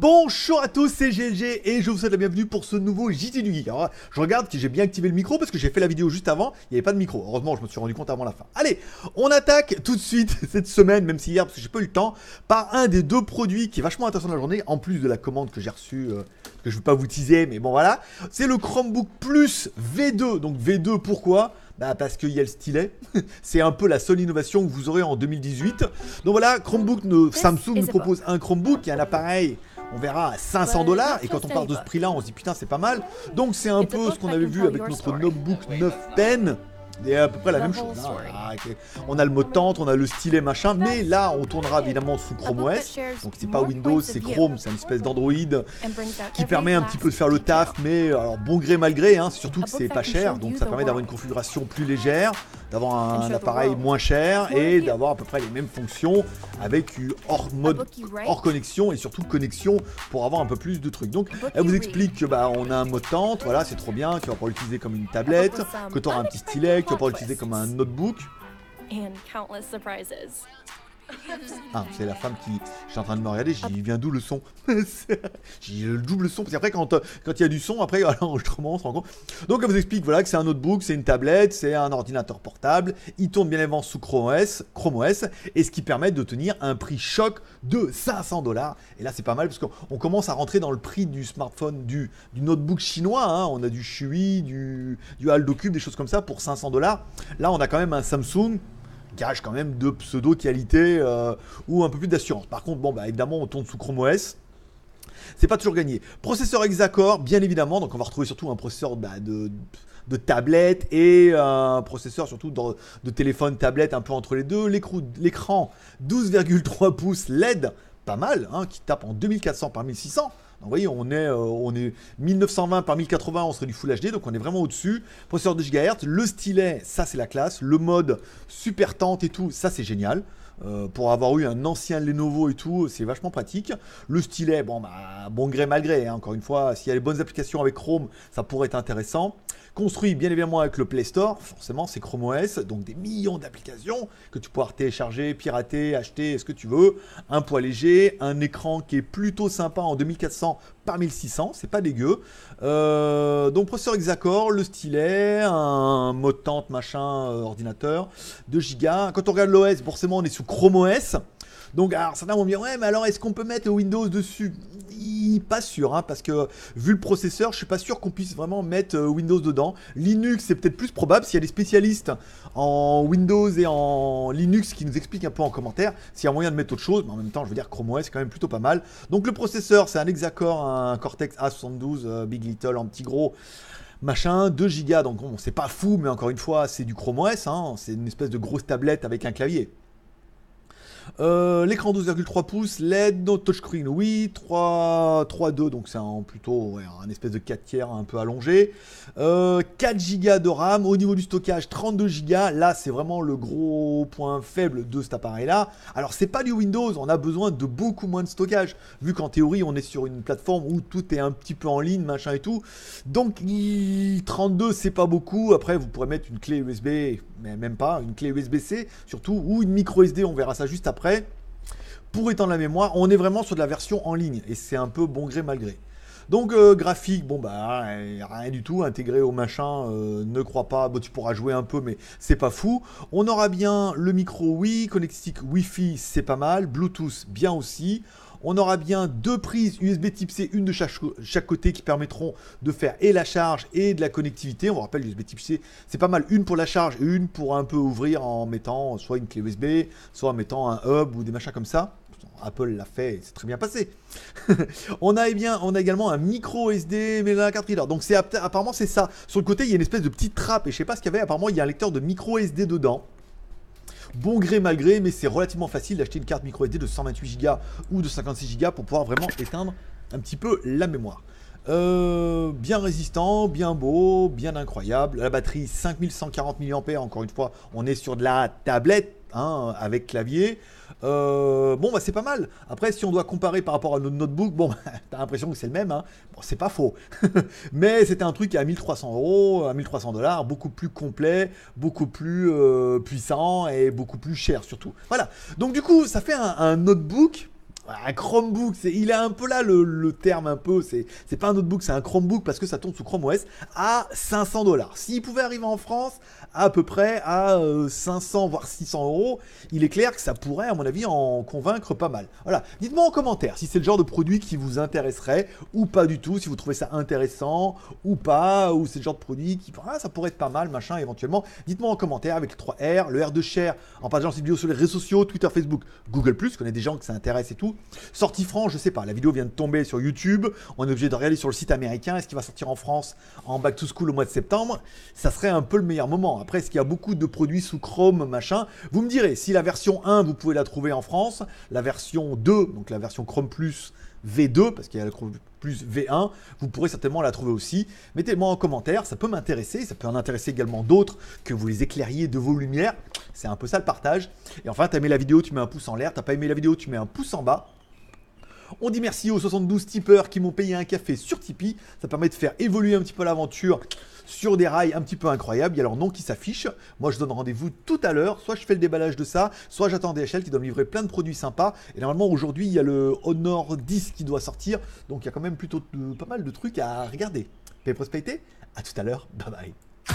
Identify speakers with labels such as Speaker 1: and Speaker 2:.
Speaker 1: Bonjour à tous, c'est GLG et je vous souhaite la bienvenue pour ce nouveau JT du Geek. je regarde si j'ai bien activé le micro parce que j'ai fait la vidéo juste avant, il n'y avait pas de micro. Heureusement, je me suis rendu compte avant la fin. Allez, on attaque tout de suite cette semaine, même si hier, parce que j'ai pas eu le temps, par un des deux produits qui est vachement intéressant de la journée, en plus de la commande que j'ai reçue, euh, que je ne veux pas vous teaser, mais bon voilà. C'est le Chromebook Plus V2. Donc V2, pourquoi bah parce qu'il y a le stylet. c'est un peu la seule innovation que vous aurez en 2018. Donc voilà, Chromebook, Samsung nous propose un Chromebook qui est un appareil on verra à 500 dollars. Et quand on parle de ce prix-là, on se dit putain, c'est pas mal. Donc c'est un peu ce qu'on avait vu avec notre notebook 9 pen. Et à peu près la même chose. Ah, on a le mot tente, on a le stylet machin, mais là on tournera évidemment sous Chrome OS. Donc c'est pas Windows, c'est Chrome, c'est une espèce d'Android qui permet un petit peu de faire le taf, mais bon gré mal gré, hein, surtout ah, que c'est pas cher, donc ça permet d'avoir une configuration plus légère d'avoir un, appareil moins cher et d'avoir à peu près les mêmes fonctions avec hors mode, hors connexion et surtout connexion pour avoir un peu plus de trucs. Donc elle vous explique que bah on a un mode tente, voilà c'est trop bien, tu vas pouvoir l'utiliser comme une tablette, que tu auras un petit stylet, que tu vas pouvoir l'utiliser comme un notebook. Ah, c'est la femme qui. Je suis en train de me regarder, j'ai dit, d'où le son J'ai dit, le double son, parce qu'après, quand il y a du son, après, alors je on se rend compte. Donc, elle vous explique voilà, que c'est un notebook, c'est une tablette, c'est un ordinateur portable. Il tourne bien évidemment sous Chrome OS, Chrome OS, et ce qui permet de tenir un prix choc de 500 dollars. Et là, c'est pas mal, parce qu'on commence à rentrer dans le prix du smartphone, du, du notebook chinois. Hein. On a du Shui, du, du Aldo Cube, des choses comme ça pour 500 dollars. Là, on a quand même un Samsung cache quand même de pseudo-qualité euh, ou un peu plus d'assurance. Par contre, bon, bah, évidemment, on tourne sous Chrome OS. C'est pas toujours gagné. Processeur hexacore, bien évidemment. Donc, on va retrouver surtout un processeur bah, de, de tablette et euh, un processeur surtout de, de téléphone, tablette, un peu entre les deux. L'écran 12,3 pouces LED, pas mal, hein, qui tape en 2400 par 1600 vous voyez, on est, 1920 euh, par 1080, on serait du Full HD, donc on est vraiment au-dessus. Processeur de GHz, le stylet, ça c'est la classe. Le mode super tente et tout, ça c'est génial. Euh, pour avoir eu un ancien Lenovo et tout, c'est vachement pratique. Le stylet, bon, bah, bon gré mal gré, hein. encore une fois, s'il y a les bonnes applications avec Chrome, ça pourrait être intéressant. Construit bien évidemment avec le Play Store, forcément c'est Chrome OS, donc des millions d'applications que tu pourras télécharger, pirater, acheter, ce que tu veux. Un poids léger, un écran qui est plutôt sympa en 2400 par 1600, c'est pas dégueu. Euh, donc processeur hexacore, le stylet, un de tente, machin, euh, ordinateur, 2 Go. Quand on regarde l'OS, forcément on est sous Chrome OS. Donc alors, certains vont me dire ouais mais alors est-ce qu'on peut mettre Windows dessus pas sûr, hein, parce que vu le processeur, je suis pas sûr qu'on puisse vraiment mettre euh, Windows dedans. Linux, c'est peut-être plus probable. S'il y a des spécialistes en Windows et en Linux qui nous expliquent un peu en commentaire, s'il y a moyen de mettre autre chose, mais en même temps, je veux dire, Chrome OS, c'est quand même plutôt pas mal. Donc le processeur, c'est un hexacore, un Cortex A72, euh, Big Little en petit gros machin, 2 Go. donc bon, c'est pas fou, mais encore une fois, c'est du Chrome OS, hein, c'est une espèce de grosse tablette avec un clavier. Euh, l'écran 12,3 pouces, LED, no touchscreen, oui, 3, 3.2, donc c'est plutôt un espèce de 4 tiers un peu allongé. 4 euh, Go de RAM, au niveau du stockage, 32 Go. Là, c'est vraiment le gros point faible de cet appareil-là. Alors, c'est pas du Windows, on a besoin de beaucoup moins de stockage, vu qu'en théorie, on est sur une plateforme où tout est un petit peu en ligne, machin et tout. Donc, 32, c'est pas beaucoup. Après, vous pourrez mettre une clé USB, mais même pas, une clé USB-C surtout, ou une micro SD, on verra ça juste après après. Pour étendre la mémoire, on est vraiment sur de la version en ligne et c'est un peu bon gré malgré. Donc euh, graphique, bon bah euh, rien du tout, intégré au machin, euh, ne crois pas, bon, tu pourras jouer un peu mais c'est pas fou. On aura bien le micro oui, connectique Wi-Fi c'est pas mal, Bluetooth bien aussi on aura bien deux prises USB type C, une de chaque, côté qui permettront de faire et la charge et de la connectivité. On rappelle USB type C, c'est pas mal, une pour la charge et une pour un peu ouvrir en mettant soit une clé USB, soit en mettant un hub ou des machins comme ça. Apple l'a fait et c'est très bien passé. on a eh bien, on a également un micro SD mais la carte reader. Donc c'est apparemment c'est ça. Sur le côté, il y a une espèce de petite trappe et je sais pas ce qu'il y avait. Apparemment, il y a un lecteur de micro SD dedans bon gré mal gré, mais c'est relativement facile d'acheter une carte micro SD de 128 Go ou de 56 Go pour pouvoir vraiment éteindre un petit peu la mémoire. Euh, bien résistant, bien beau, bien incroyable. La batterie 5140 mAh, encore une fois, on est sur de la tablette Hein, avec clavier. Euh, bon, bah, c'est pas mal. Après, si on doit comparer par rapport à notre notebook, bon, t'as l'impression que c'est le même. Hein. Bon, c'est pas faux. Mais c'était un truc à 1300 euros, à 1300 dollars, beaucoup plus complet, beaucoup plus euh, puissant et beaucoup plus cher surtout. Voilà. Donc, du coup, ça fait un, un notebook un Chromebook, c'est, il est un peu là le, terme un peu, c'est, pas un notebook, c'est un Chromebook parce que ça tombe sous Chrome OS à 500 dollars. S'il pouvait arriver en France à peu près à 500 euh, voire 600 euros, il est clair que ça pourrait à mon avis en convaincre pas mal. Voilà, dites-moi en commentaire si c'est le genre de produit qui vous intéresserait ou pas du tout, si vous trouvez ça intéressant ou pas, ou c'est le genre de produit qui ah, ça pourrait être pas mal machin éventuellement. Dites-moi en commentaire avec le 3R, le R de Cher, en partageant cette vidéo sur les réseaux sociaux, Twitter, Facebook, Google+, qu'on a des gens que ça intéresse et tout. Sortie France, je sais pas, la vidéo vient de tomber sur YouTube, on est obligé de regarder sur le site américain, est-ce qu'il va sortir en France en back to school au mois de septembre Ça serait un peu le meilleur moment. Après, est-ce qu'il y a beaucoup de produits sous Chrome, machin Vous me direz, si la version 1, vous pouvez la trouver en France, la version 2, donc la version Chrome Plus, V2, parce qu'il y a la plus V1, vous pourrez certainement la trouver aussi. Mettez-moi en commentaire, ça peut m'intéresser, ça peut en intéresser également d'autres, que vous les éclairiez de vos lumières. C'est un peu ça le partage. Et enfin, t'as aimé la vidéo, tu mets un pouce en l'air, t'as pas aimé la vidéo, tu mets un pouce en bas. On dit merci aux 72 tipeurs qui m'ont payé un café sur Tipeee. Ça permet de faire évoluer un petit peu l'aventure sur des rails un petit peu incroyables. Il y a leur nom qui s'affiche. Moi, je donne rendez-vous tout à l'heure. Soit je fais le déballage de ça, soit j'attends DHL qui doit me livrer plein de produits sympas. Et normalement, aujourd'hui, il y a le Honor 10 qui doit sortir. Donc, il y a quand même plutôt pas mal de trucs à regarder. Paix prospérité. À tout à l'heure. Bye bye.